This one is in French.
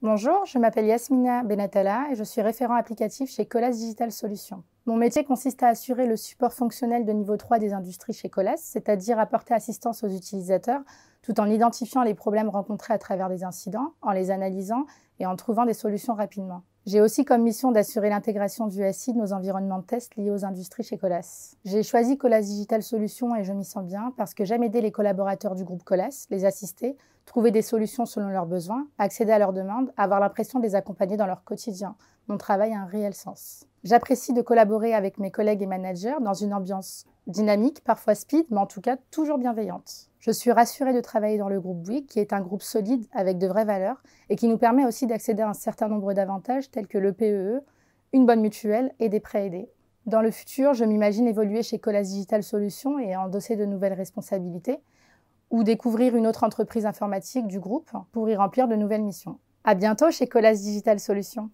Bonjour, je m'appelle Yasmina Benatala et je suis référent applicatif chez Colas Digital Solutions. Mon métier consiste à assurer le support fonctionnel de niveau 3 des industries chez Colas, c'est-à-dire apporter assistance aux utilisateurs tout en identifiant les problèmes rencontrés à travers des incidents, en les analysant et en trouvant des solutions rapidement. J'ai aussi comme mission d'assurer l'intégration du SI de nos environnements de test liés aux industries chez Colas. J'ai choisi Colas Digital Solutions et je m'y sens bien parce que j'aime aider les collaborateurs du groupe Colas, les assister, trouver des solutions selon leurs besoins, accéder à leurs demandes, avoir l'impression de les accompagner dans leur quotidien. Mon travail a un réel sens. J'apprécie de collaborer avec mes collègues et managers dans une ambiance dynamique, parfois speed, mais en tout cas toujours bienveillante. Je suis rassurée de travailler dans le groupe Bouygues, qui est un groupe solide avec de vraies valeurs et qui nous permet aussi d'accéder à un certain nombre d'avantages tels que le PEE, e, une bonne mutuelle et des prêts aidés. Dans le futur, je m'imagine évoluer chez Colas Digital Solutions et endosser de nouvelles responsabilités, ou découvrir une autre entreprise informatique du groupe pour y remplir de nouvelles missions. À bientôt chez Colas Digital Solutions.